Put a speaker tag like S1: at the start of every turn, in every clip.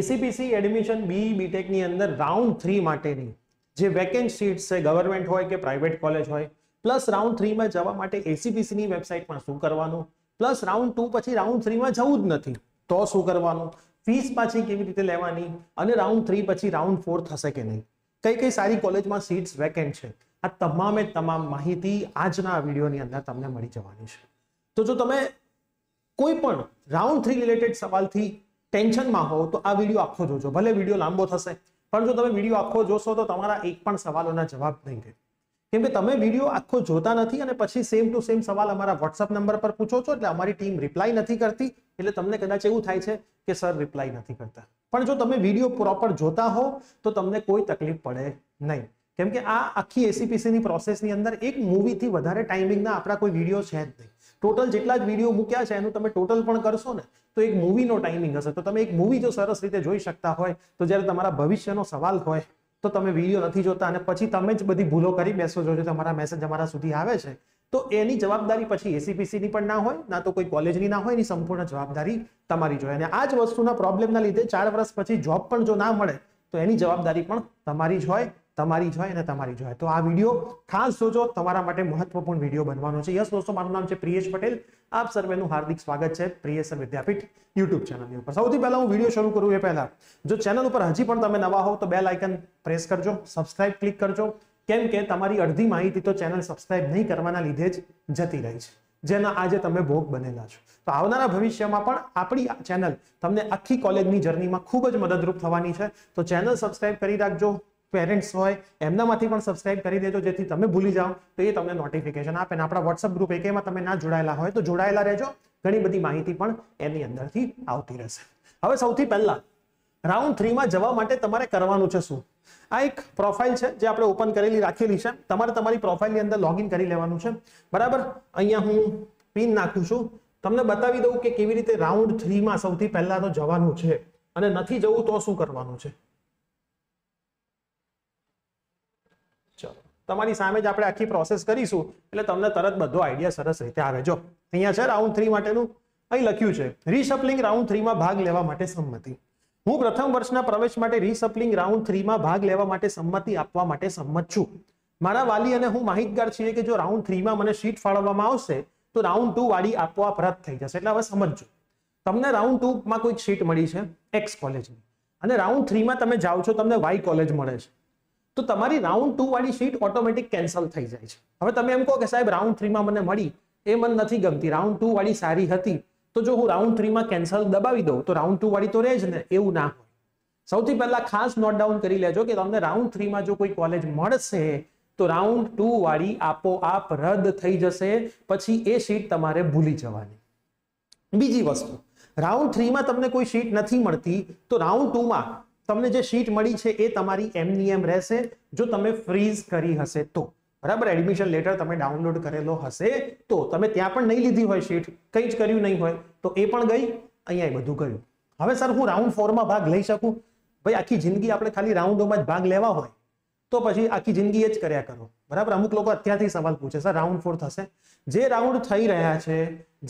S1: ACPC admission બી બીટેકની અંદર round three માટેની જે વેકેન્ટ સીટ્સ છે ગવર્મેન્ટ હોય કે પ્રાઇવેટ કોલેજ હોય પ્લસ રાઉન્ડ થ્રીમાં જવા માટે એસીપીસીની વેબસાઇટમાં શું કરવાનું પ્લસ રાઉન્ડ ટુ પછી રાઉન્ડ થ્રીમાં જવું જ નથી તો શું કરવાનું ફીસ પાછી કેવી રીતે લેવાની અને રાઉન્ડ થ્રી પછી રાઉન્ડ ફોર થશે કે નહીં કઈ કઈ સારી કોલેજમાં સીટ્સ વેકેન્ટ છે આ તમામે તમામ માહિતી આજના વિડીયોની અંદર તમને મળી જવાની છે તો જો તમે કોઈ પણ રાઉન્ડ થ્રી રિલેટેડ સવાલથી ટેન્શનમાં હોવ તો આ વિડીયો આખો જોજો ભલે વિડીયો લાંબો થશે પણ જો તમે વિડીયો આખો જોશો તો તમારા એક પણ સવાલોના જવાબ નહીં રહે કેમ કે તમે વિડીયો આખો જોતા નથી અને પછી સેમ ટુ સેમ સવાલ અમારા વોટ્સઅપ નંબર પર પૂછો છો એટલે અમારી ટીમ રિપ્લાય નથી કરતી એટલે તમને કદાચ એવું થાય છે કે સર રિપ્લાય નથી કરતા પણ જો તમે વિડીયો પ્રોપર જોતા હો તો તમને કોઈ તકલીફ પડે નહીં કેમ કે આ આખી એસીપીસીની પ્રોસેસની અંદર એક મૂવીથી વધારે ટાઈમિંગના આપણા કોઈ વિડીયો છે જ નહીં ટોટલ જેટલા જ વિડીયો મૂક્યા છે એનું તમે ટોટલ પણ કરશો ને તો એક મૂવીનો ટાઈમિંગ હશે તો તમે એક મૂવી જો સરસ રીતે જોઈ શકતા હોય તો જ્યારે તમારા ભવિષ્યનો સવાલ હોય તો તમે વિડીયો નથી જોતા અને પછી તમે જ બધી ભૂલો કરી બેસો જો તમારા મેસેજ અમારા સુધી આવે છે તો એની જવાબદારી પછી એસીપીસીની પણ ના હોય ના તો કોઈ કોલેજની ના હોય એની સંપૂર્ણ જવાબદારી તમારી જોઈએ અને આ જ વસ્તુના પ્રોબ્લેમના લીધે ચાર વર્ષ પછી જોબ પણ જો ના મળે તો એની જવાબદારી પણ તમારી જ હોય તમારી જોય અને તમારી જોય તો આ વિડીયો ખાસ જોજો તમારા માટે મહત્વપૂર્ણ વિડીયો બનવાનો છે યસ દોસ્તો મારું નામ છે પ્રિયેશ પટેલ આપ સર્વેનું હાર્દિક સ્વાગત છે પ્રિયેશન વિદ્યાપીઠ યુટ્યુબ ચેનલની ઉપર સૌથી પહેલા હું વિડીયો શરૂ કરું એ પહેલા જો ચેનલ ઉપર હજી પણ તમે નવા હો તો બેલ આઇકન પ્રેસ કરજો સબસ્ક્રાઇબ ક્લિક કરજો કેમ કે તમારી અડધી માહિતી તો ચેનલ સબસ્ક્રાઇબ નહીં કરવાના લીધે જ જતી રહી છે જેના આજે તમે ભોગ બનેલા છો તો આવનારા ભવિષ્યમાં પણ આપણી ચેનલ તમને આખી કોલેજની જર્નીમાં ખૂબ જ મદદરૂપ થવાની છે તો ચેનલ સબસ્ક્રાઇબ કરી રાખજો પેરેન્ટ્સ હોય એમનામાંથી પણ સબસ્ક્રાઇબ કરી દેજો જેથી તમે ભૂલી જાઓ તો એ તમને નોટિફિકેશન આપે અને આપણા વોટ્સઅપ ગ્રુપ એકેમાં તમે ના જોડાયેલા હોય તો જોડાયેલા રહેજો ઘણી બધી માહિતી પણ એની અંદરથી આવતી રહેશે હવે સૌથી પહેલા રાઉન્ડ થ્રીમાં જવા માટે તમારે કરવાનું છે શું આ એક પ્રોફાઇલ છે જે આપણે ઓપન કરેલી રાખેલી છે તમારે તમારી પ્રોફાઇલની અંદર લોગિન કરી લેવાનું છે બરાબર અહીંયા હું પિન નાખું છું તમને બતાવી દઉં કે કેવી રીતે રાઉન્ડ થ્રીમાં સૌથી પહેલા તો જવાનું છે અને નથી જવું તો શું કરવાનું છે તમારી સામે જ આપણે આખી પ્રોસેસ કરીશું એટલે તમને તરત બધો આઈડિયા સરસ રીતે આવે જો અહીંયા છે રાઉન્ડ થ્રી માટેનું અહીં લખ્યું છે રીસપલિંગ રાઉન્ડ થ્રીમાં ભાગ લેવા માટે સંમતિ હું પ્રથમ વર્ષના પ્રવેશ માટે રીસપલિંગ રાઉન્ડ થ્રીમાં ભાગ લેવા માટે સંમતિ આપવા માટે સંમત છું મારા વાલી અને હું માહિતગાર છીએ કે જો રાઉન્ડ થ્રીમાં મને સીટ ફાળવવામાં આવશે તો રાઉન્ડ ટુ વાળી આપોઆપ રદ થઈ જશે એટલે હવે સમજજો તમને રાઉન્ડ ટુમાં કોઈક સીટ મળી છે એક્સ કોલેજની અને રાઉન્ડ થ્રીમાં તમે જાઓ છો તમને વાય કોલેજ મળે છે તો તમારી રાઉન્ડ ટુ વાળી સીટ ઓટોમેટિક કેન્સલ થઈ જાય છે હવે તમે એમ કહો કે સાહેબ રાઉન્ડ થ્રીમાં મને મળી એ મને નથી ગમતી રાઉન્ડ ટુ વાળી સારી હતી તો જો હું રાઉન્ડ થ્રીમાં કેન્સલ દબાવી દઉં તો રાઉન્ડ ટુ વાળી તો રહે જ ને એવું ના હોય સૌથી પહેલા ખાસ નોટ ડાઉન કરી લેજો કે તમને રાઉન્ડ થ્રીમાં જો કોઈ કોલેજ મળશે તો રાઉન્ડ ટુ વાળી આપોઆપ રદ થઈ જશે પછી એ સીટ તમારે ભૂલી જવાની બીજી વસ્તુ રાઉન્ડ થ્રીમાં તમને કોઈ સીટ નથી મળતી તો રાઉન્ડ ટુમાં તમને જે શીટ મળી છે એ તમારી એમની એમ રહેશે જો તમે ફ્રીઝ કરી હશે તો બરાબર એડમિશન લેટર તમે ડાઉનલોડ કરેલો હશે તો તમે ત્યાં પણ નહીં લીધી હોય શીટ કંઈ જ કર્યું નહીં હોય તો એ પણ ગઈ અહીંયા બધું કર્યું હવે સર હું રાઉન્ડ ફોરમાં ભાગ લઈ શકું ભાઈ આખી જિંદગી આપણે ખાલી રાઉન્ડોમાં જ ભાગ લેવા હોય તો પછી આખી જિંદગી એ જ કર્યા કરો બરાબર અમુક લોકો અત્યારથી સવાલ પૂછે સર રાઉન્ડ ફોર થશે જે રાઉન્ડ થઈ રહ્યા છે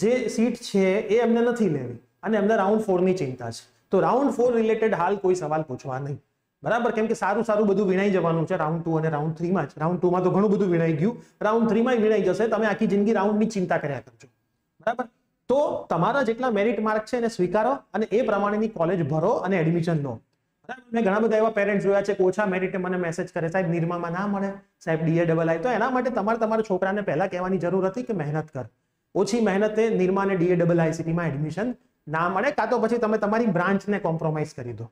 S1: જે સીટ છે એ એમને નથી લેવી અને એમને રાઉન્ડ ફોરની ચિંતા છે તો રાઉન્ડ ફોર રિલેટેડ હાલ કોઈ સવાલ પૂછવા નહીં બરાબર કેમ કે સારું સારું બધું વિણાઈ જવાનું છે રાઉન્ડ ટુ અને રાઉન્ડ થ્રીમાં જ રાઉન્ડ ટુમાં તો ઘણું બધું વિણાઈ ગયું રાઉન્ડ થ્રીમાં વિણાઈ જશે તમે આખી જિંદગી રાઉન્ડની ચિંતા કર્યા કરજો બરાબર તો તમારા જેટલા મેરિટ માર્ક છે એને સ્વીકારો અને એ પ્રમાણેની કોલેજ ભરો અને એડમિશન લો મેં ઘણા બધા એવા પેરેન્ટ્સ જોયા છે કે ઓછા મેરિટે મને મેસેજ કરે સાહેબ નિર્મામાં ના મળે સાહેબ ડીએ ડબલ આઈ તો એના માટે તમારે તમારા છોકરાને પહેલા કહેવાની જરૂર હતી કે મહેનત કર ઓછી મહેનતે નિર્માને ડીએ ડબલ આઈસીટીમાં એડમિશન ના મળે કાં તો પછી તમે તમારી બ્રાન્ચને કોમ્પ્રોમાઇઝ કરી દો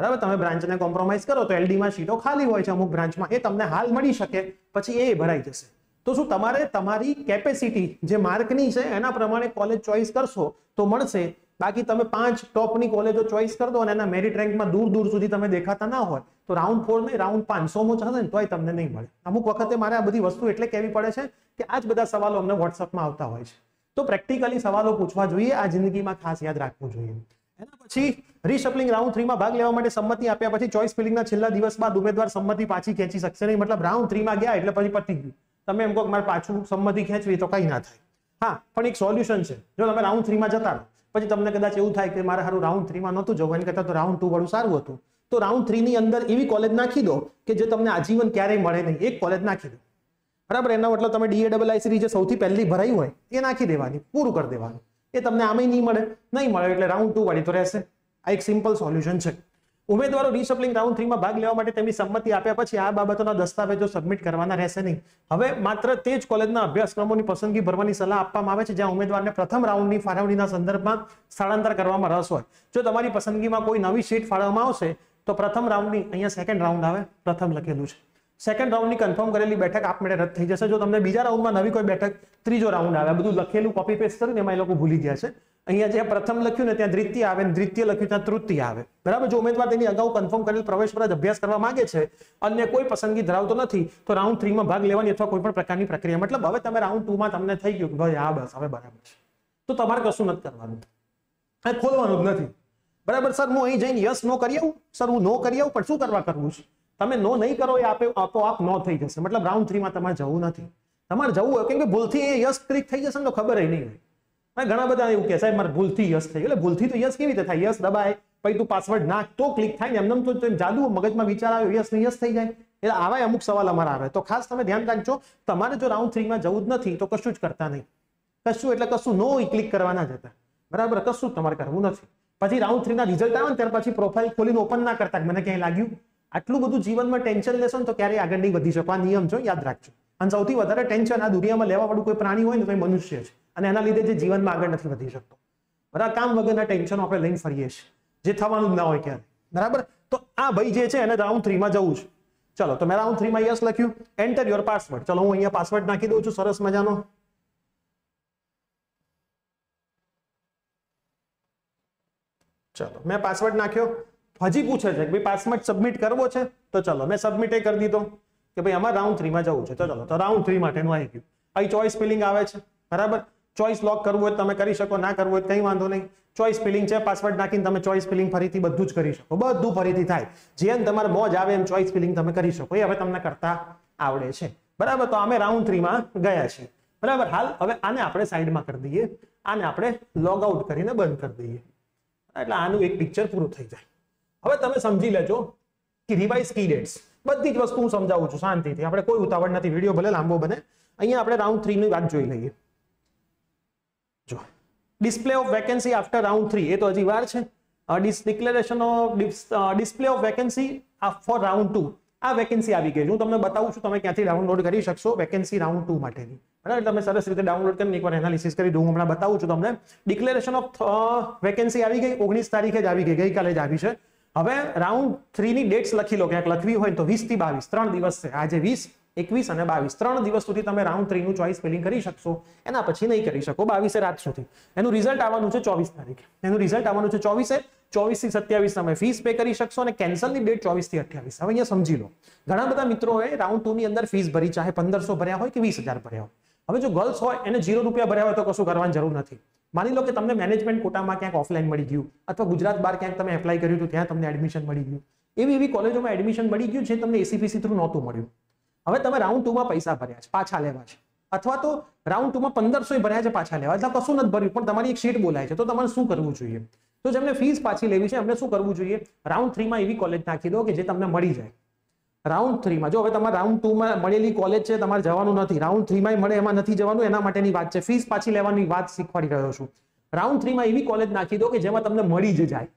S1: બરાબર તમે બ્રાન્ચને કોમ્પ્રોમાઇઝ કરો તો એલડીમાં સીટો ખાલી હોય છે અમુક બ્રાન્ચમાં એ તમને હાલ મળી શકે પછી એ ભરાઈ જશે તો શું તમારે તમારી કેપેસિટી જે માર્કની છે એના પ્રમાણે કોલેજ ચોઇસ કરશો તો મળશે બાકી તમે પાંચ ટોપની કોલેજો ચોઇસ કરી દો અને એના મેરિટ રેન્કમાં દૂર દૂર સુધી તમે દેખાતા ના હોય તો રાઉન્ડ ફોર નહીં રાઉન્ડ પાંચસોમાં ચાલે ને તોય તમને નહીં મળે અમુક વખતે મારે આ બધી વસ્તુ એટલે કહેવી પડે છે કે આ જ બધા સવાલો અમને વોટ્સઅપમાં આવતા હોય છે તો પ્રેક્ટિકલી સવાલો પૂછવા જોઈએ આ જિંદગીમાં ખાસ યાદ રાખવું જોઈએ એના પછી રિશફલિંગ રાઉન્ડ થ્રીમાં ભાગ લેવા માટે સંમતિ આપ્યા પછી ચોઇસ ફિલિંગના છેલ્લા દિવસ બાદ ઉમેદવાર સંમતિ પાછી ખેંચી શકશે નહીં મતલબ રાઉન્ડ થ્રીમાં ગયા એટલે પછી પતી ગયું તમે એમ કહો મારે પાછું સંમતિ ખેંચવી તો કંઈ ના થાય હા પણ એક સોલ્યુશન છે જો તમે રાઉન્ડ થ્રીમાં જતા પછી તમને કદાચ એવું થાય કે મારે સારું રાઉન્ડ થ્રીમાં નહોતું જવું એની કરતાં તો રાઉન્ડ ટુ વાળું સારું હતું તો રાઉન્ડ થ્રીની અંદર એવી કોલેજ નાખી દો કે જે તમને આજીવન ક્યારેય મળે નહીં એક કોલેજ નાખી દો બરાબર એનો મતલબ તમે ડીએ આઈ સિરીઝ જે સૌથી પહેલી ભરાઈ હોય એ નાખી દેવાની પૂરું કરી દેવાનું એ તમને આમે નહીં મળે નહીં મળે એટલે રાઉન્ડ ટુ વાળી તો રહેશે આ એક સિમ્પલ સોલ્યુશન છે ઉમેદવારો રિસપ્લિંગ રાઉન્ડ થ્રીમાં ભાગ લેવા માટે તેમની સંમતિ આપ્યા પછી આ બાબતોના દસ્તાવેજો સબમિટ કરવાના રહેશે નહીં હવે માત્ર તે જ કોલેજના અભ્યાસક્રમોની પસંદગી ભરવાની સલાહ આપવામાં આવે છે જ્યાં ઉમેદવારને પ્રથમ રાઉન્ડની ફાળવણીના સંદર્ભમાં સ્થળાંતર કરવામાં રસ હોય જો તમારી પસંદગીમાં કોઈ નવી સીટ ફાળવવામાં આવશે તો પ્રથમ રાઉન્ડની અહીંયા સેકન્ડ રાઉન્ડ આવે પ્રથમ લખેલું છે સેકન્ડ રાઉન્ડની કન્ફર્મ કરેલી બેઠક આપમેળે રદ થઈ જશે જો તમને બીજા રાઉન્ડમાં નવી કોઈ બેઠક ત્રીજો રાઉન્ડ આવે બધું લખેલું કોપી પેસ્ટ કર્યું એમાં એ લોકો ભૂલી ગયા છે અહીંયા જે પ્રથમ લખ્યું ને ત્યાં દ્વિતીય આવે દ્વિતીય લખ્યું ત્યાં તૃતીય આવે બરાબર જો ઉમેદવાર તેની અગાઉ કન્ફર્મ કરેલ પ્રવેશ પર જ અભ્યાસ કરવા માંગે છે અન્ય કોઈ પસંદગી ધરાવતો નથી તો રાઉન્ડ થ્રીમાં ભાગ લેવાની અથવા કોઈ પણ પ્રકારની પ્રક્રિયા મતલબ હવે તમે રાઉન્ડ ટુમાં તમને થઈ ગયું ભાઈ હા બસ હવે બરાબર છે તો તમારે કશું નથી કરવાનું ખોલવાનું જ નથી બરાબર સર હું અહીં જઈને યસ નો કરી આવું સર હું નો કરી આવું પણ શું કરવા કરવું છું તમે નો નહી કરો યાપે તો આપ નો થઈ જશે મતલબ રાઉન્ડ 3 માં તમારે જવું ન હતી તમારે જવું હોય કેમ કે ભૂલથી યસ ક્લિક થઈ જશે સમો ખબર જ નહીં મને ઘણા બધા એવું કહે સાહેબ માર ભૂલથી યસ થઈ એટલે ભૂલથી તો યસ કેવી તો થાય યસ દબાય પણ તું પાસવર્ડ ના તો ક્લિક થાય ને એમ તેમ તો જાદુ હોય મગજમાં વિચાર આવે યસ ને યસ થઈ જાય એટલે આવે અમુક સવાલ અમાર આવે તો ખાસ તમે ધ્યાન રાખજો તમારે જો રાઉન્ડ 3 માં જવું જ ન હતી તો કશું જ કરતા નહીં કશું એટલે કશું નો ક્લિક કરવાના જ હતા બરાબર કશું તમારે કરવાનું નથી પછી રાઉન્ડ 3 ના રિઝલ્ટ આવે ને ત્યાર પછી પ્રોફાઇલ ખોલીને ઓપન ના કરતા કે મને ક્યાં લાગ્યું આટલું બધું જીવનમાં ટેન્શન લેશો ને તો ક્યારેય આગળ નહીં વધી શકો આ નિયમ છો યાદ રાખજો અને સૌથી વધારે ટેન્શન આ દુનિયામાં લેવા વાળું કોઈ પ્રાણી હોય ને તો એ મનુષ્ય છે અને એના લીધે જે જીવનમાં આગળ નથી વધી શકતો બધા કામ વગરના ટેન્શનો આપણે લઈને ફરીએ છીએ જે થવાનું ના હોય ક્યારે બરાબર તો આ ભાઈ જે છે એને રાઉન્ડ થ્રીમાં જવું છે ચલો તો મેં રાઉન્ડ થ્રીમાં યસ લખ્યું એન્ટર યોર પાસવર્ડ ચલો હું અહીંયા પાસવર્ડ નાખી દઉં છું સરસ મજાનો ચલો મેં પાસવર્ડ નાખ્યો હજી પૂછે છે ભાઈ પાસમેટ સબમિટ કરવો છે તો ચલો મેં સબમિટ એ કરી દીધો કે ભાઈ આમાં રાઉન્ડ થ્રીમાં જવું છે તો ચલો તો રાઉન્ડ થ્રી માટેનું આવી ગયું અહીં ચોઈસ ફિલિંગ આવે છે બરાબર ચોઈસ લોક કરવું હોય તમે કરી શકો ના કરવું હોય કંઈ વાંધો નહીં ચોઈસ ફિલિંગ છે પાસવર્ડ નાખીને તમે ચોઈસ ફિલિંગ ફરીથી બધું જ કરી શકો બધું ફરીથી થાય જેમ તમારે મોજ આવે એમ ચોઈસ ફિલિંગ તમે કરી શકો એ હવે તમને કરતા આવડે છે બરાબર તો અમે રાઉન્ડ થ્રીમાં ગયા છીએ બરાબર હાલ હવે આને આપણે સાઈડમાં કરી દઈએ આને આપણે લોગ આઉટ કરીને બંધ કરી દઈએ એટલે આનું એક પિક્ચર પૂરું થઈ જાય હવે તમે સમજી લેજો કે રિવાઇઝ કી ડેટ્સ બધી જ વસ્તુ હું સમજાવું છું શાંતિથી આપણે કોઈ ઉતાવળ નથી વિડીયો ભલે લાંબો બને અહીંયા આપણે રાઉન્ડ થ્રી ની વાત જોઈ લઈએ જો display of vacancy after round three એ તો હજી વાર છે declaration of display of vacancy for round two આ વેકેન્સી આવી ગઈ હું તમને બતાવું છું તમે ક્યાંથી ડાઉનલોડ કરી શકશો વેકેન્સી રાઉન્ડ ટુ માટેની બરાબર તમે સરસ રીતે ડાઉનલોડ કરીને એકવાર એનાલિસિસ કરી દઉં હમણાં બતાવું છું તમને ડિક્લેરેશન ઓફ વેકેન્સી આવી ગઈ ઓગણીસ તારીખે જ આવી ગઈ ગઈકાલે જ આવી છે હવે રાઉન્ડ થ્રીની ડેટ્સ લખી લો ક્યાંક લખવી હોય તો વીસથી બાવીસ ત્રણ દિવસ છે આજે વીસ એકવીસ અને બાવીસ ત્રણ દિવસ સુધી તમે રાઉન્ડ થ્રીનું ચોઈસ ફિલિંગ કરી શકશો એના પછી નહીં કરી શકો બાવીસે રાત સુધી એનું રિઝલ્ટ આવવાનું છે ચોવીસ તારીખે એનું રિઝલ્ટ આવવાનું છે ચોવીસે ચોવીસથી સત્યાવીસ તમે ફીસ પે કરી શકશો અને કેન્સલની ડેટ ચોવીસથી અઠ્યાવીસ હવે અહીંયા સમજી લો ઘણા બધા મિત્રોએ રાઉન્ડ ટુની અંદર ફીસ ભરી ચાહે પંદરસો ભર્યા હોય કે વીસ ભર્યા હોય હવે જો ગર્લ્સ હોય એને ઝીરો રૂપિયા ભર્યા હોય તો કશું કરવાની જરૂર નથી માની લો કે તમને મેનેજમેન્ટ કોટામાં ક્યાંક ઓફલાઈન મળી ગયું અથવા ગુજરાત બહાર ક્યાંક તમે એપ્લાય કર્યું હતું ત્યાં તમને એડમિશન મળી ગયું એવી એવી કોલેજોમાં એડમિશન મળી ગયું છે તમને એસીપીસી થ્રુ નહોતું મળ્યું હવે તમે રાઉન્ડ ટુમાં પૈસા ભર્યા છે પાછા લેવા છે અથવા તો રાઉન્ડ ટુમાં પંદરસો ભર્યા છે પાછા લેવા એટલે કશું નથી ભર્યું પણ તમારી એક શીટ બોલાય છે તો તમારે શું કરવું જોઈએ તો જેમને ફીસ પાછી લેવી છે એમને શું કરવું જોઈએ રાઉન્ડ થ્રીમાં એવી કોલેજ નાખી દો કે જે તમને મળી જાય રાઉન્ડ થ્રીમાં જો હવે તમારે રાઉન્ડ ટુમાં મળેલી કોલેજ છે તમારે જવાનું નથી રાઉન્ડ થ્રીમાં મળે એમાં નથી જવાનું એના માટેની વાત છે ફીસ પાછી લેવાની વાત શીખવાડી રહ્યો છું રાઉન્ડ થ્રીમાં એવી કોલેજ નાખી દો કે જેમાં તમને મળી જ જાય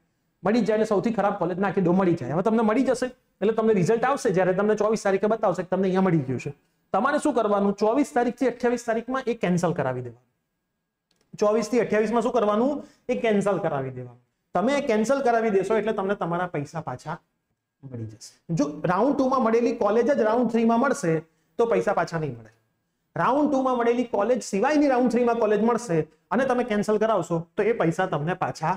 S1: મળી જાય એટલે સૌથી ખરાબ કોલેજ નાખી દો મળી જાય હવે તમને મળી જશે એટલે તમને રિઝલ્ટ આવશે જ્યારે તમને ચોવીસ તારીખે બતાવશે કે તમને અહીંયા મળી ગયું છે તમારે શું કરવાનું ચોવીસ તારીખથી અઠ્યાવીસ તારીખમાં એ કેન્સલ કરાવી દેવાનું ચોવીસ થી અઠ્યાવીસમાં શું કરવાનું એ કેન્સલ કરાવી દેવાનું તમે કેન્સલ કરાવી દેશો એટલે તમને તમારા પૈસા પાછા મળી જશે જો રાઉન્ડ ટુમાં મળેલી કોલેજ જ રાઉન્ડ થ્રીમાં મળશે તો પૈસા પાછા નહીં મળે રાઉન્ડ ટુમાં મળેલી કોલેજ સિવાયની રાઉન્ડ થ્રીમાં કોલેજ મળશે અને તમે કેન્સલ કરાવશો તો એ પૈસા તમને પાછા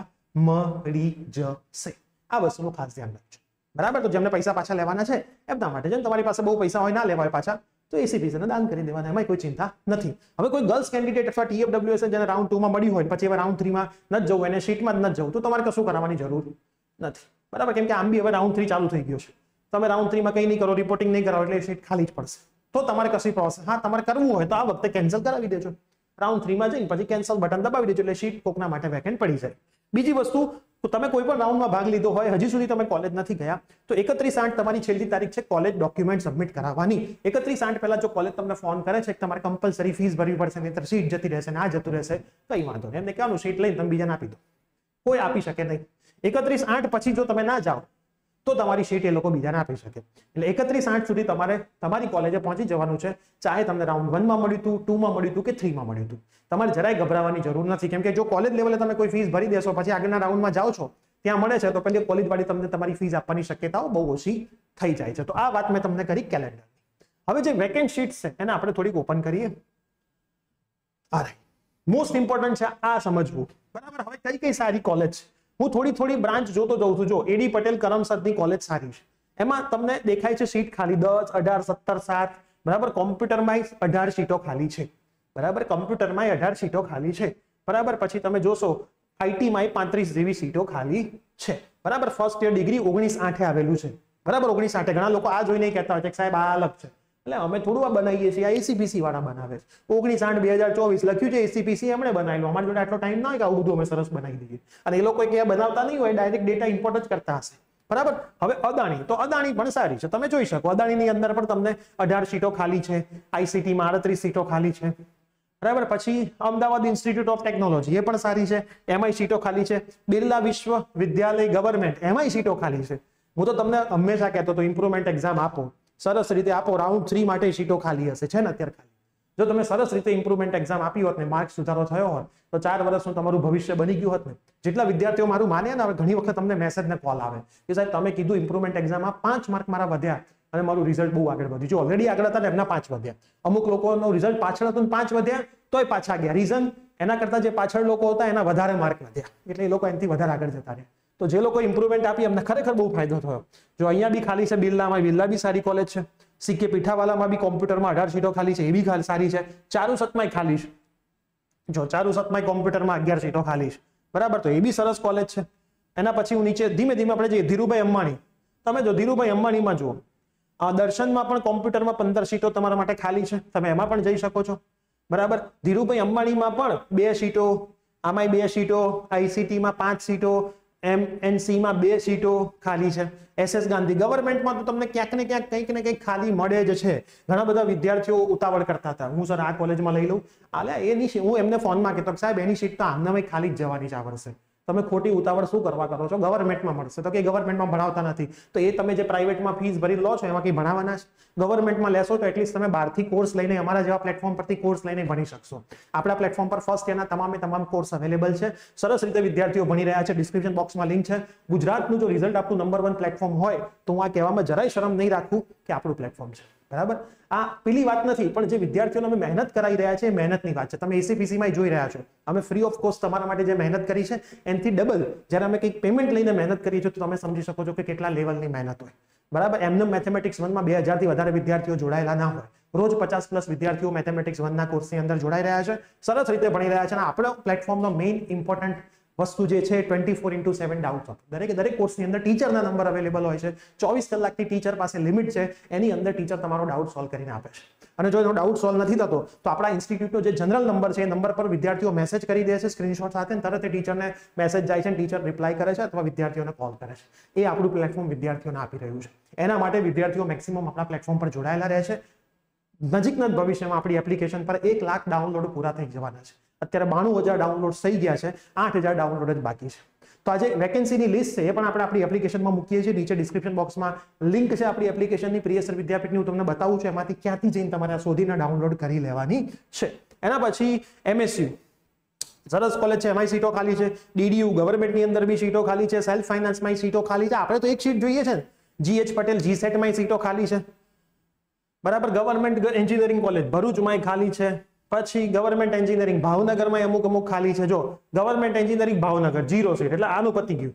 S1: મળી જશે આ વસ્તુનું ખાસ ધ્યાન રાખજો બરાબર તો જેમને પૈસા પાછા લેવાના છે એમના માટે છે તમારી પાસે બહુ પૈસા હોય ના લેવાય પાછા તો એસીપીસીને દાન કરી દેવાના એમાં કોઈ ચિંતા નથી હવે કોઈ ગર્લ્સ કેન્ડિડેટ અથવા ટીએફડબ્લ્યુએસ જેને રાઉન્ડ ટુમાં મળ્યું હોય પછી હવે રાઉન્ડ થ્રીમાં ન જવું એને શીટમાં જ ન જવું તો તમારે કશું કરવાની જરૂર નથી બરાબર કેમ કે આમ બી હવે રાઉન્ડ થ્રી ચાલુ થઈ ગયો છે તમે રાઉન્ડ થ્રીમાં કંઈ નહીં કરો રિપોર્ટિંગ નહીં કરો એટલે સીટ ખાલી જ પડશે તો તમારે કશી પ્રોસેસ હા તમારે કરવું હોય તો આ વખતે કેન્સલ કરાવી દેજો રાઉન્ડ થ્રીમાં જઈને પછી કેન્સલ બટન દબાવી દેજો એટલે સીટ કોકના માટે વેકેન્ટ પડી જાય બીજી વસ્તુ તમે કોઈ પણ રાઉન્ડમાં ભાગ લીધો હોય હજી સુધી તમે કોલેજ નથી ગયા તો એકત્રીસ આઠ તમારી છેલ્લી તારીખ છે કોલેજ ડોક્યુમેન્ટ સબમિટ કરાવવાની એકત્રીસ આઠ પહેલા જો કોલેજ તમને ફોન કરે છે કે તમારે કમ્પલસરી ફીસ ભરવી પડશે નહીં સીટ જતી રહેશે ને આ જતું રહેશે કંઈ વાંધો નહીં એમને કહેવાનું સીટ લઈને તમે બીજાને આપી દો કોઈ આપી શકે નહીં એકત્રીસ આઠ પછી જો તમે ના જાઓ તો તમારી સીટ એ લોકો બીજાને આપી શકે એટલે એકત્રીસ આઠ સુધી તમારે તમારી કોલેજે પહોંચી જવાનું છે ચાહે તમને રાઉન્ડ વનમાં મળ્યું હતું ટુમાં મળ્યું હતું કે થ્રીમાં મળ્યું હતું તમારે જરાય ગભરાવાની જરૂર નથી કેમ કે જો કોલેજ લેવલે તમે કોઈ ફીસ ભરી દેશો પછી આગળના રાઉન્ડમાં જાઓ છો ત્યાં મળે છે તો કોલેજ વાળી તમને તમારી ફીસ આપવાની શક્યતાઓ બહુ ઓછી થઈ જાય છે તો આ વાત મેં તમને કરી કેલેન્ડર હવે જે વેકેન્ટ શીટ છે એને આપણે થોડીક ઓપન કરીએ આ મોસ્ટ ઇમ્પોર્ટન્ટ છે આ સમજવું બરાબર હવે કઈ કઈ સારી કોલેજ છે હું થોડી થોડી બ્રાન્ચ જોતો જઉં છું જો એડી પટેલ કરમસદની કોલેજ સારી છે એમાં તમને દેખાય છે સીટ ખાલી દસ અઢાર સત્તર સાત બરાબર કોમ્પ્યુટરમાં અઢાર સીટો ખાલી છે બરાબર કોમ્પ્યુટરમાં અઢાર સીટો ખાલી છે બરાબર પછી તમે જોશો આઈટીમાં પાંત્રીસ જેવી સીટો ખાલી છે બરાબર ફર્સ્ટ યર ડિગ્રી ઓગણીસ આઠે આવેલું છે બરાબર ઓગણીસ આઠે ઘણા લોકો આ જોઈને કહેતા હોય છે સાહેબ આ અલગ છે એટલે અમે થોડું આ બનાવીએ છીએ આ એસીપીસી વાળા બનાવે છે ઓગણીસ આઠ બે હજાર ચોવીસ લખ્યું છે એસીપીસી એમણે બનાવ્યું અમારી જોડે આટલો ટાઈમ ના હોય કે આવું બધું અમે સરસ બનાવી દઈએ અને એ લોકો ક્યાં બનાવતા નહીં હોય ડાયરેક્ટ ડેટા ઇમ્પોર્ટ જ કરતા હશે બરાબર હવે અદાણી તો અદાણી પણ સારી છે તમે જોઈ શકો અદાણીની અંદર પણ તમને અઢાર સીટો ખાલી છે આઈસીટીમાં આડત્રીસ સીટો ખાલી છે બરાબર પછી અમદાવાદ ઇન્સ્ટિટ્યૂટ ઓફ ટેકનોલોજી એ પણ સારી છે એમઆઈ સીટો ખાલી છે બિરલા વિશ્વ વિદ્યાલય ગવર્મેન્ટ એમઆઈ સીટો ખાલી છે હું તો તમને હંમેશા કહેતો હતો ઇમ્પ્રુવમેન્ટ એક્ઝામ આપો સરસ રીતે આપો રાઉન્ડ થ્રી માટે સીટો ખાલી હશે છે ને અત્યારે ખાલી જો તમે સરસ રીતે ઇમ્પ્રુવમેન્ટ એક્ઝામ આપી હોત ને માર્ક સુધારો થયો હોત તો ચાર વર્ષનું તમારું ભવિષ્ય બની ગયું હોત ને જેટલા વિદ્યાર્થીઓ મારું માને હવે ઘણી વખત તમને મેસેજ ને કોલ આવે કે સાહેબ તમે કીધું ઇમ્પ્રુવમેન્ટ એક્ઝામમાં પાંચ માર્ક મારા વધ્યા અને મારું રિઝલ્ટ બહુ આગળ વધ્યું જો ઓલરેડી આગળ હતા એમના પાંચ વધ્યા અમુક લોકોનો રિઝલ્ટ પાછળ હતું પાંચ વધ્યા તોય પાછા ગયા રીઝન એના કરતા જે પાછળ લોકો હતા એના વધારે માર્ક વધ્યા એટલે એ લોકો એનાથી વધારે આગળ જતા રહ્યા તો જે લોકો ઇમ્પ્રુવમેન્ટ આપી એમને ખરેખર બહુ ફાયદો થયો જો અહીંયા બી ખાલી છે બિરલામાં બિરલા બી સારી કોલેજ છે સીકે પીઠાવાલામાં બી કોમ્પ્યુટરમાં અઢાર સીટો ખાલી છે એ બી સારી છે ચારુ સતમાય ખાલી છે જો ચારુ સતમાય કોમ્પ્યુટરમાં અગિયાર સીટો ખાલી છે બરાબર તો એ બી સરસ કોલેજ છે એના પછી હું નીચે ધીમે ધીમે આપણે જઈએ ધીરુભાઈ અંબાણી તમે જો ધીરુભાઈ અંબાણીમાં જુઓ આ દર્શનમાં પણ કોમ્પ્યુટરમાં પંદર સીટો તમારા માટે ખાલી છે તમે એમાં પણ જઈ શકો છો બરાબર ધીરુભાઈ અંબાણીમાં પણ બે સીટો આમાંય બે સીટો આઈસીટીમાં પાંચ સીટો એમએનસીમાં બે સીટો ખાલી છે એસએસ ગાંધી ગવર્મેન્ટમાં તો તમને ક્યાંક ને ક્યાંક કંઈક ને કંઈક ખાલી મળે જ છે ઘણા બધા વિદ્યાર્થીઓ ઉતાવળ કરતા હતા હું સર આ કોલેજમાં લઈ લઉં આલે એની હું એમને ફોનમાં કહેતો સાહેબ એની સીટ તો આમને ખાલી જ જવાની જ આવડશે તમે ખોટી ઉતાવળ શું કરવા કરો છો ગવર્મેન્ટમાં મળશે તો કે ગવર્મેન્ટમાં ભણાવતા નથી તો એ તમે જે પ્રાઇવેટમાં ફીસ ભરી લો છો એમાં કંઈ ભણાવવાના છે ગવર્મેન્ટમાં લેશો તો એટલીસ્ટ તમે બહારથી કોર્સ લઈને અમારા જેવા પ્લેટફોર્મ પરથી કોર્સ લઈને ભણી શકશો આપણા પ્લેટફોર્મ પર ફર્સ્ટ એના તમામે તમામ કોર્સ અવેલેબલ છે સરસ રીતે વિદ્યાર્થીઓ ભણી રહ્યા છે ડિસ્ક્રિપ્શન બોક્સમાં લિંક છે ગુજરાતનું જો રિઝલ્ટ આપનું નંબર વન પ્લેટફોર્મ હોય તો હું આ કહેવામાં જરાય શરમ નહીં રાખું કે આપણું પ્લેટફોર્મ છે બરાબર આ પેલી વાત નથી પણ જે વિદ્યાર્થીઓને અમે મહેનત કરાવી રહ્યા છે મહેનતની વાત છે તમે એસીપીસીમાં જોઈ રહ્યા છો અમે ફ્રી ઓફ કોસ્ટ તમારા માટે જે મહેનત કરી છે એનાથી ડબલ જ્યારે અમે કંઈક પેમેન્ટ લઈને મહેનત કરીએ છીએ તો તમે સમજી શકો છો કે કેટલા લેવલની મહેનત હોય બરાબર એમને મેથેમેટિક્સ વનમાં બે હજારથી વધારે વિદ્યાર્થીઓ જોડાયેલા ના હોય રોજ પચાસ પ્લસ વિદ્યાર્થીઓ મેથેમેટિક્સ વનના કોર્સની અંદર જોડાઈ રહ્યા છે સરસ રીતે ભણી રહ્યા છે અને આપણો પ્લેટફોર્મનો મેઇન ઇમ્પોર્ટન્ટ વસ્તુ જે છે twenty four into seven doubt થતો દરેક દરેક કોર્સની અંદર ટીચરના નંબર અવેલેબલ હોય છે ચોવીસ કલાકની ટીચર પાસે લિમિટ છે એની અંદર ટીચર તમારો ડાઉટ સોલ્વ કરીને આપે છે અને જો એનો ડાઉટ સોલ્વ નથી થતો તો આપણા ઇન્સ્ટિટ્યૂટનો જે જનરલ નંબર છે એ નંબર પર વિદ્યાર્થીઓ મેસેજ કરી દે છે સ્ક્રીનશોટ સાથે તરત એ ટીચરને મેસેજ જાય છે ટીચર રિપ્લાય કરે છે અથવા વિદ્યાર્થીઓને કોલ કરે છે એ આપણું પ્લેટફોર્મ વિદ્યાર્થીઓને આપી રહ્યું છે એના માટે વિદ્યાર્થીઓ મેક્સિમમ આપણા પ્લેટફોર્મ પર જોડાયેલા રહે છે નજીકના ભવિષ્યમાં આપણી એપ્લિકેશન પર એક લાખ ડાઉનલોડ પૂરા થઈ જવાના છે અત્યારે બાણું હજાર ડાઉનલોડ થઈ ગયા છે આઠ હજાર ડાઉનલોડ જ બાકી છે તો આજે વેકેન્સીની લિસ્ટ છે એ પણ આપણે આપણી એપ્લિકેશનમાં મૂકીએ છીએ નીચે ડિસ્ક્રિપ્શન બોક્સમાં લિંક છે આપણી એપ્લિકેશનની પ્રિયસર વિદ્યાપીઠની હું તમને બતાવું છું એમાંથી ક્યાંથી જઈને તમારે શોધીને ડાઉનલોડ કરી લેવાની છે એના પછી એમએસયુ સરસ કોલેજ છે એમાં સીટો ખાલી છે ડીડીયુ ગવર્મેન્ટની અંદર બી સીટો ખાલી છે સેલ્ફ ફાઇનાન્સમાં સીટો ખાલી છે આપણે તો એક સીટ જોઈએ છે જીએચ પટેલ જીસેટમાં સીટો ખાલી છે બરાબર ગવર્મેન્ટ એન્જિનિયરિંગ કોલેજ ભરૂચમાં ખાલી છે પછી ગવર્મેન્ટ એન્જિનિયરિંગ ભાવનગરમાં અમુક અમુક ખાલી છે જો government engineering Bhavnagar zero seat એટલે આનું પતી ગયું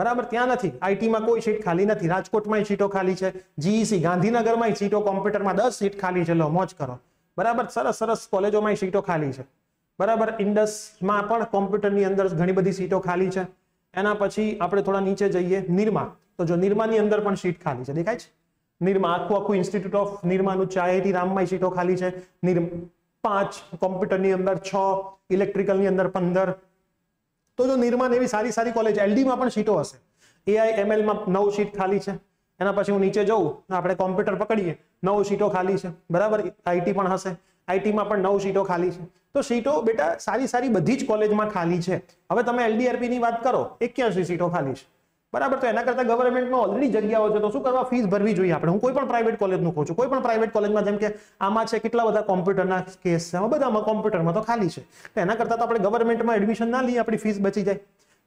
S1: બરાબર ત્યાં નથી આઈટીમાં કોઈ સીટ ખાલી નથી રાજકોટમાં સીટો ખાલી છે જીઈસી ગાંધીનગરમાં સીટો કોમ્પ્યુટરમાં દસ સીટ ખાલી છે લો મોજ કરો બરાબર સરસ સરસ કોલેજોમાં સીટો ખાલી છે બરાબર ઇન્ડસમાં પણ કોમ્પ્યુટરની અંદર ઘણી બધી સીટો ખાલી છે એના પછી આપણે થોડા નીચે જઈએ નિરમા તો જો નિરમાની અંદર પણ સીટ ખાલી છે દેખાય છે નિરમા આખું આખું ઇન્સ્ટિટ્યૂટ ઓફ નિરમાનું ચાયટી રામમાં સીટો ખાલી છે નિરમા પાંચ કોમ્પ્યુટરની અંદર છ ઇલેક્ટ્રિકલની અંદર પંદર તો જો નિર્માણ એવી સારી સારી કોલેજ એલડીમાં પણ સીટો હશે એઆઈ એમએલમાં નવ સીટ ખાલી છે એના પછી હું નીચે જઉં આપણે કોમ્પ્યુટર પકડીએ નવ સીટો ખાલી છે બરાબર આઈટી પણ હશે આઈટીમાં પણ નવ સીટો ખાલી છે તો સીટો બેટા સારી સારી બધી જ કોલેજમાં ખાલી છે હવે તમે એલડીઆરપીની વાત કરો એક્યાસી સીટો ખાલી છે બરાબર તો એના કરતાં ગવર્મેન્ટમાં ઓલરેડી જગ્યાઓ છે તો શું કરવા ફીસ ભરવી જોઈએ આપણે હું કોઈ પણ પ્રાઇવેટ કોલેજનું કહું છું કોઈ પણ પ્રાઇવેટ કોલેજમાં જેમ કે આમાં છે કેટલા બધા કોમ્પ્યુટરના કેસ છે આમાં બધામાં કોમ્પ્યુટરમાં તો ખાલી છે તો એના કરતાં તો આપણે ગવર્મેન્ટમાં એડમિશન ના લઈએ આપણી ફીસ બચી જાય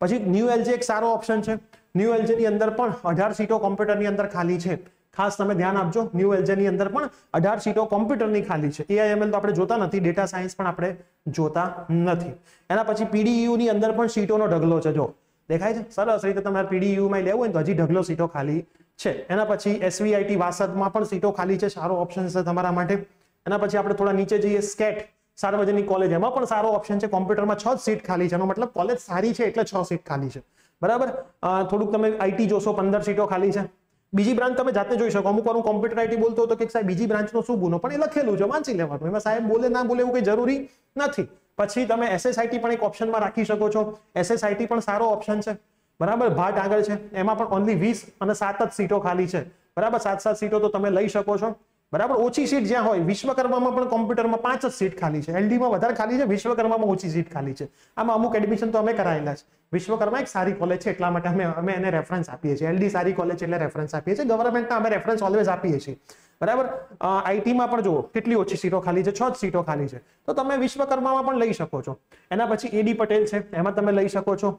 S1: પછી ન્યૂ એલજે એક સારો ઓપ્શન છે ન્યૂ એલજેની અંદર પણ અઢાર સીટો કોમ્પ્યુટરની અંદર ખાલી છે ખાસ તમે ધ્યાન આપજો ન્યૂ એલજેની અંદર પણ અઢાર સીટો કોમ્પ્યુટરની ખાલી છે એઆઈએમએલ તો આપણે જોતા નથી ડેટા સાયન્સ પણ આપણે જોતા નથી એના પછી પીડીયુની e અંદર પણ સીટોનો ઢગલો છે જો દેખાય છે સરસ રીતે તમારે પીડીયુમાં લેવું હોય તો હજી ઢગલો સીટો ખાલી છે એના પછી એસવીઆઈટી વાસદમાં પણ સીટો ખાલી છે સારો ઓપ્શન છે તમારા માટે એના પછી આપણે થોડા નીચે જઈએ સ્કેટ e સાર્વજનિક કોલેજ એમાં પણ સારો ઓપ્શન છે કોમ્પ્યુટરમાં છ સીટ ખાલી છે એનો મતલબ કોલેજ સારી છે એટલે છ સીટ ખાલી છે બરાબર થોડુંક તમે આઈટી જોશો પંદર સીટો ખાલી છે બીજી બ્રાન્ચ તમે જાતે જોઈ શકો અમુક વાર હું કોમ્પ્યુટર આઈટી બોલતો હતો કે સાહેબ બીજી બ્રાન્ચનો શું ગુનો પણ એ લખેલું છે વાંચી લેવાનું એમાં સાહેબ બોલે ના બોલે એવું કંઈ જરૂરી નથી પછી તમે એસએસઆઈટી પણ એક ઓપ્શનમાં રાખી શકો છો એસએસઆઈટી પણ સારો ઓપ્શન છે બરાબર ભાટ આગળ છે એમાં પણ ઓનલી વીસ અને સાત જ સીટો ખાલી છે બરાબર સાત સાત સીટો તો તમે લઈ શકો છો બરાબર ઓછી સીટ જ્યાં હોય વિશ્વકર્મામાં પણ કોમ્પ્યુટરમાં પાંચ જ સીટ ખાલી છે એલડીમાં વધારે ખાલી છે વિશ્વકર્મામાં ઓછી સીટ ખાલી છે આમાં અમુક એડમિશન તો અમે કરાયેલા છે વિશ્વકર્મા એક સારી કોલેજ છે એટલા માટે અમે અમે એને રેફરન્સ આપીએ છીએ એલડી સારી કોલેજ એટલે રેફરન્સ આપીએ છીએ ગવર્મેન્ટના અમે રેફરન્સ ઓલવેઝ આપીએ છીએ બરાબર આઈટીમાં પણ જુઓ કેટલી ઓછી સીટો ખાલી છે છ જ સીટો ખાલી છે તો તમે વિશ્વકર્મામાં પણ લઈ શકો છો એના પછી એડી પટેલ છે એમાં તમે લઈ શકો છો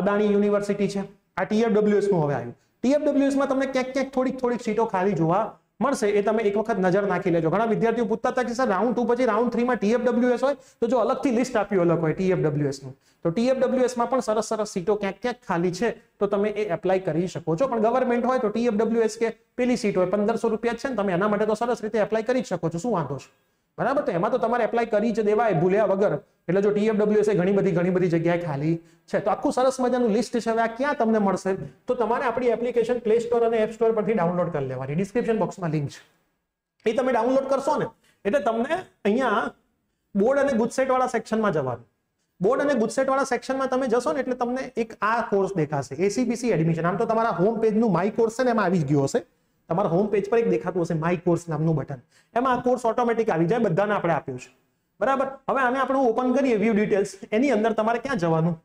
S1: અદાણી યુનિવર્સિટી છે આ ટીએફડબ્લ્યુએસનું હવે આવ્યું ટીએફડબ્લ્યુએસમાં તમને ક્યાંક ક્યાંક થોડીક થોડીક સીટો ખાલી જોવા મળશે એ તમે એક વખત નજર નાખી લેજો ઘણા વિદ્યાર્થીઓ પૂછતા હતા કે સર રાઉન્ડ ટુ પછી રાઉન્ડ થ્રીમાં ટીએફડબ્લ્યુએસ હોય તો જો અલગથી લિસ્ટ આપ્યું અલગ હોય ટીએફડબ્લ્યુએસનું તો ટીએફડબ્લ્યુએસમાં પણ સરસ સરસ સીટો ક્યાંક ક્યાંક ખાલી છે તો તમે એ એપ્લાય કરી શકો છો પણ ગવર્મેન્ટ હોય તો ટીએફડબ્લ્યુએસ કે પેલી સીટ હોય પંદરસો રૂપિયા છે ને તમે એના માટે તો સરસ રીતે એપ્લાય કરી શકો છો શું વાંધો છે બરાબર તો એમાં તો તમારે એપ્લાય કરી જ દેવાય ભૂલ્યા વગર એટલે જો ટીએફડબ્લ્યુએસ ઘણી બધી ઘણી બધી જગ્યાએ ખાલી છે તો આખું સરસ મજાનું લિસ્ટ છે આ ક્યાં તમને મળશે તો તમારે આપણી એપ્લિકેશન પ્લે સ્ટોર અને એપ સ્ટોર પરથી ડાઉનલોડ કરી લેવાની ડિસ્ક્રિપ્શન બોક્સમાં લિંક છે એ તમે ડાઉનલોડ કરશો ને એટલે તમને અહીંયા બોર્ડ અને ગુજસેટ વાળા સેક્શનમાં જવાનું બોર્ડ અને ગુજસેટ વાળા સેક્શનમાં તમે જશો ને એટલે તમને એક આ કોર્સ દેખાશે એસીબીસી એડમિશન આમ તો તમારા હોમ પેજનું માય કોર્સ છે ને એમાં આવી જ ગયો હશે તમારા હોમ પેજ પર એક દેખાતું હશે માય કોર્સ નામનું બટન એમાં આ કોર્સ ઓટોમેટિક આવી જાય બધાને આપણે આપ્યું છે બરાબર હવે આને આપણે ઓપન કરીએ વ્યૂ ડિટેલ્સ એની અંદર તમારે ક્યાં જવાનું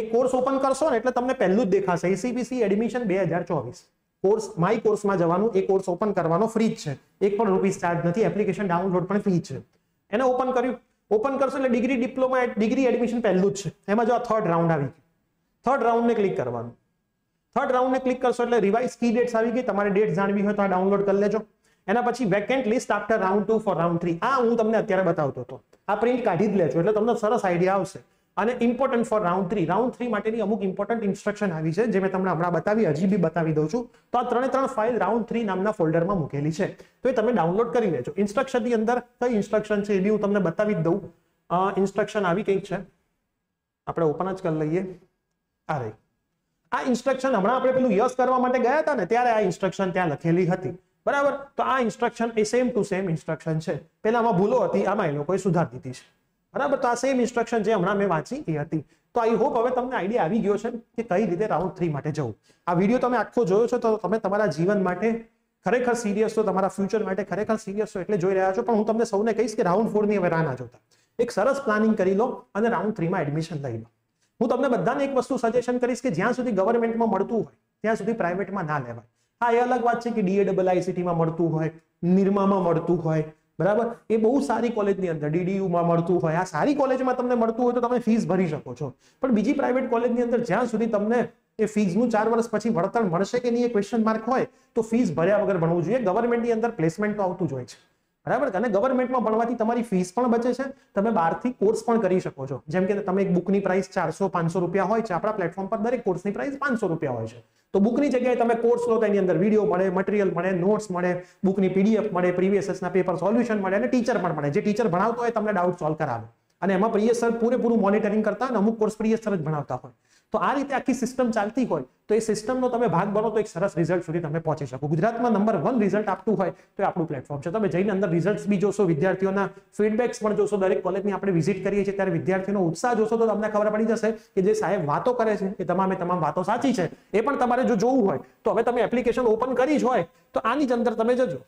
S1: એક કોર્સ ઓપન કરશો ને એટલે તમને પહેલું જ દેખાશે એસીબીસી એડમિશન બે હજાર ચોવીસ કોર્સ માય કોર્સમાં જવાનું એ કોર્સ ઓપન કરવાનો ફ્રી જ છે એક પણ રૂપીસ ચાર્જ નથી એપ્લિકેશન ડાઉનલોડ પણ ફ્રી છે એને ઓપન કર્યું ઓપન કરશો એટલે ડિગ્રી ડિપ્લોમા ડિગ્રી એડમિશન પહેલું જ છે એમાં જો આ થર્ડ રાઉન્ડ આવી ગયું થર્ડ રાઉન્ડને ક્લિક કરવાનું થર્ડ રાઉન્ડને ક્લિક કરશો એટલે રિવાઇઝ કી ડેટ્સ આવી ગઈ તમારે ડેટ જાણવી હોય તો આ ડાઉનલોડ કરી લેજો એના પછી vacant list after round two for round three આ હું તમને અત્યારે બતાવતો હતો આ પ્રિન્ટ કાઢી જ લેજો એટલે તમને સરસ આઈડિયા આવશે અને important for round three round three માટેની અમુક ઇમ્પોર્ટન્ટ ઇન્સ્ટ્રક્શન આવી છે જે મેં તમને હમણાં બતાવી હજી બી બતાવી દઉં છું તો આ ત્રણે ત્રણ ફાઇલ રાઉન્ડ થ્રી નામના ફોલ્ડરમાં મૂકેલી છે તો એ તમે ડાઉનલોડ કરી લેજો ઇન્સ્ટ્રક્શનની અંદર કઈ ઇન્સ્ટ્રક્શન છે એ બી હું તમને બતાવી જ દઉં ઇન્સ્ટ્રક્શન આવી કંઈક છે આપણે ઓપન જ કરી લઈએ આ રહી આ ઇન્સ્ટ્રક્શન હમણાં આપણે પેલું યસ કરવા માટે ગયા હતા ને ત્યારે આ ઇન્સ્ટ્રક્શન ત્યાં લખેલી હતી બરાબર તો આ ઇન્સ્ટ્રક્શન એ સેમ ટુ સેમ ઇન્સ્ટ્રક્શન છે પેલામાં ભૂલો હતી આમાં એ લોકોએ સુધાર દીધી છે બરાબર તો આ સેમ ઇન્સ્ટ્રક્શન જે હમણાં મેં વાંચી એ હતી તો આઈ હોપ હવે તમને આઈડિયા આવી ગયો છે કે કઈ રીતે રાઉન્ડ થ્રી માટે જવું આ વિડીયો તમે આખો જોયો છો તો તમે તમારા જીવન માટે ખરેખર સિરિયસ છો તમારા ફ્યુચર માટે ખરેખર સિરિયસ છો એટલે જોઈ રહ્યા છો પણ હું તમને સૌને કહીશ કે રાઉન્ડ ફોરની હવે રાહ ના જોતા એક સરસ પ્લાનિંગ કરી લો અને રાઉન્ડ થ્રીમાં એડમિશન લઈ લો હું તમને બધાને એક વસ્તુ સજેશન કરીશ કે જ્યાં સુધી ગવર્મેન્ટમાં મળતું હોય ત્યાં સુધી પ્રાઇવેટમાં ના લેવાય હા એ અલગ વાત છે કે ડીએડબલ ડબલ આઈસીટીમાં મળતું હોય નિરમામાં મળતું હોય બરાબર એ બહુ સારી કોલેજની અંદર ડીડીયુમાં મળતું હોય આ સારી કોલેજમાં તમને મળતું હોય તો તમે ફીસ ભરી શકો છો પણ બીજી પ્રાઇવેટ કોલેજની અંદર જ્યાં સુધી તમને એ ફીઝનું ચાર વર્ષ પછી વળતર મળશે કે નહીં એ ક્વેશ્ચન માર્ક હોય તો ફીસ ભર્યા વગર ભણવું જોઈએ ગવર્મેન્ટની અંદર પ્લેસમેન્ટ તો આવતું જ હોય છે બરાબર અને ગવર્મેન્ટમાં ભણવાથી તમારી ફીસ પણ બચે છે તમે બહારથી કોર્સ પણ કરી શકો છો જેમ કે તમે એક બુકની પ્રાઇસ ચારસો પાંચસો રૂપિયા હોય છે આપણા પ્લેટફોર્મ પર દરેક કોર્સની પ્રાઇસ પાંચસો રૂપિયા હોય છે તો બુકની જગ્યાએ તમે કોર્સ લો તો એની અંદર વિડીયો મળે મટીરિયલ મળે નોટ્સ મળે બુકની પીડીએફ મળે પ્રીવિયસના પેપર સોલ્યુશન મળે અને ટીચર પણ મળે જે ટીચર ભણાવતો હોય તમને ડાઉટ સોલ્વ કરાવે અને એમાં પ્રિય સર પૂરેપૂરું મોનિટરિંગ કરતા અને અમુક કોર્સ પ્રિય સર જ ભણાવતા હોય તો આ રીતે આખી સિસ્ટમ ચાલતી હોય તો એ સિસ્ટમનો તમે ભાગ બનો તો એક સરસ રિઝલ્ટ સુધી તમે પહોંચી શકો ગુજરાતમાં નંબર વન રિઝલ્ટ આપતું હોય તો એ આપણું પ્લેટફોર્મ છે તમે જઈને અંદર રિઝલ્ટ બી જોશો વિદ્યાર્થીઓના ફીડબેક્સ પણ જોશો દરેક કોલેજની આપણે વિઝિટ કરીએ છીએ ત્યારે વિદ્યાર્થીઓનો ઉત્સાહ જોશો તો તમને ખબર પડી જશે કે જે સાહેબ વાતો કરે છે એ તમામે તમામ વાતો સાચી છે એ પણ તમારે જો જોવું હોય તો હવે તમે એપ્લિકેશન ઓપન કરી જ હોય તો આની જ અંદર તમે જજો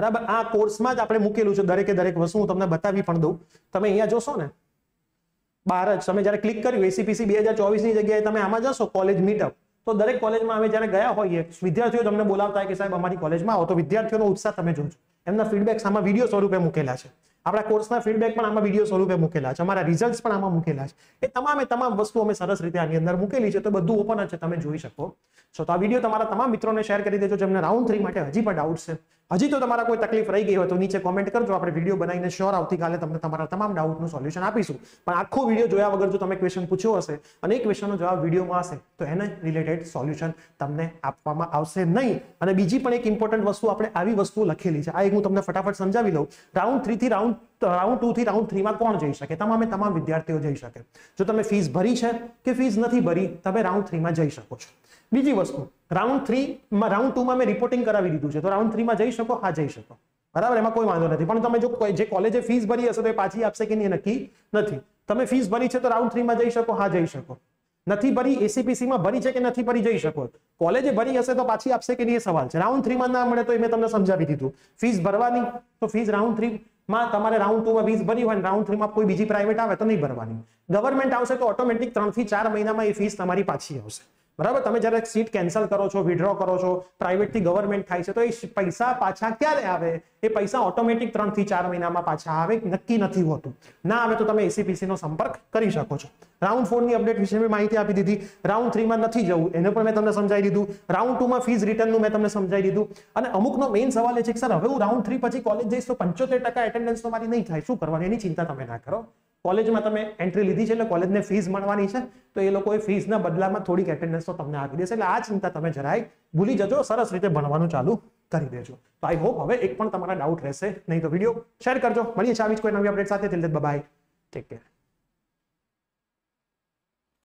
S1: બરાબર આ કોર્સમાં જ આપણે મૂકેલું છે દરેકે દરેક વસ્તુ હું તમને બતાવી પણ દઉં તમે અહીંયા જોશો ને બહાર જ તમે જ્યારે ક્લિક કર્યું એસીપીસી બે હજાર ચોવીસની જગ્યાએ તમે આમાં જશો કોલેજ મીટઅપ તો દરેક કોલેજમાં અમે જ્યારે ગયા હોઈએ વિદ્યાર્થીઓ તમને બોલાવતા હોય કે સાહેબ અમારી કોલેજમાં આવો તો વિદ્યાર્થીઓનો ઉત્સાહ તમે જોજો એમના ફીડબેક આમાં વિડીયો સ્વરૂપે મૂકેલા છે આપણા કોર્સના ફીડબેક પણ આમાં વિડીયો સ્વરૂપે મૂકેલા છે અમારા રિઝલ્ટ પણ આમાં મૂકેલા છે એ તમામે તમામ વસ્તુ અમે સરસ રીતે આની અંદર મૂકેલી છે તો બધું ઓપન જ છે તમે જોઈ શકો છો તો આ વિડીયો તમારા તમામ મિત્રોને શેર કરી દેજો જેમને રાઉન્ડ થ્રી માટે હજી પણ ડાઉટ છે હજી તો તમારા કોઈ તકલીફ રહી ગઈ હોય તો નીચે કોમેન્ટ કરજો આપણે વિડીયો બનાવીને શ્યોર આવતીકાલે તમને તમારા તમામ ડાઉટનું સોલ્યુશન આપીશું પણ આખો વિડીયો જોયા વગર જો તમે ક્વેશ્ચન પૂછ્યો હશે અને એ ક્વેશ્ચનનો જવાબ વિડીયોમાં હશે તો એને રિલેટેડ સોલ્યુશન તમને આપવામાં આવશે નહીં અને બીજી પણ એક ઇમ્પોર્ટન્ટ વસ્તુ આપણે આવી વસ્તુ લખેલી છે આ એક હું તમને ફટાફટ સમજાવી લઉં રાઉન્ડ થ્રીથી રાઉન્ડ રાઉન્ડ ટુ થી રાઉન્ડ થ્રીમાં કોણ જઈ શકે તમામે તમામ વિદ્યાર્થીઓ જઈ શકે જો તમે ફીસ ભરી છે કે ફીસ નથી ભરી તમે રાઉન્ડ થ્રીમાં જઈ શકો છો બીજી વસ્તુ રાઉન્ડ થ્રીમાં રાઉન્ડ ટુમાં મેં રિપોર્ટિંગ કરાવી દીધું છે તો રાઉન્ડ થ્રીમાં જઈ શકો હા જઈ શકો બરાબર એમાં કોઈ વાંધો નથી પણ તમે જો જે કોલેજે ફીસ ભરી હશે તો એ પાછી આપશે કે નહીં નક્કી નથી તમે ફીસ ભરી છે તો રાઉન્ડ થ્રીમાં જઈ શકો હા જઈ શકો નથી ભરી એસીપીસીમાં ભરી છે કે નથી ભરી જઈ શકો કોલેજે ભરી હશે તો પાછી આપશે કે નહીં સવાલ છે રાઉન્ડ થ્રીમાં ના મળે તો એ મેં તમને સમજાવી દીધું ફીસ ભરવાની તો ફીસ રાઉન્ડ થ્રી માં તમારે રાઉન્ડ ટુમાં ફીસ ભરી હોય રાઉન્ડ થ્રીમાં કોઈ બીજી પ્રાઇવેટ આવે તો નહીં ભરવાની ગવર્મેન્ટ આવશે તો ઓટોમેટિક ત્રણથી ચાર મહિનામાં એ ફીસ તમારી પાછી આવશે બરાબર તમે જ્યારે સીટ કેન્સલ કરો છો વિડ્રો કરો છો પ્રાઇવેટથી ગવર્મેન્ટ થાય છે તો એ પૈસા પાછા ક્યારે આવે એ પૈસા ઓટોમેટિક ત્રણથી ચાર મહિનામાં પાછા આવે નક્કી નથી હોતું ના આવે તો તમે એસીપીસીનો સંપર્ક કરી શકો છો રાઉન્ડ ફોરની અપડેટ વિશે માહિતી આપી દીધી રાઉન્ડ થ્રી માં નથી જવું એને પણ મેં તમને સમજાવી દીધું રાઉન્ડ ટુમાં ફીસ રિટર્નનું મેં તમને સમજાવી દીધું અને અમુકનો મેઇન સવાલ એ છે કે સર હવે હું રાઉન્ડ થ્રી પછી કોલેજ જઈશ તો પંચોતેર ટકા એટેન્ડન્સ તો મારી નહીં થાય શું કરવાની એની ચિંતા તમે ના કરો કોલેજમાં તમે એન્ટ્રી લીધી છે એટલે કોલેજને ફીસ મળવાની છે તો એ લોકોએ ફીસના બદલામાં થોડીક એટેન્ડન્સ તો તમને આપી દેશે એટલે આ ચિંતા તમે જરાય ભૂલી જજો સરસ રીતે ભણવાનું ચાલુ કરી દેજો તો આઈ હોપ હવે એક પણ તમારા ડાઉટ રહેશે નહીં તો વિડીયો શેર કરજો મળીએ છે આવી જ કોઈ નવી અપડેટ સાથે તિલ બાય ટેક કેર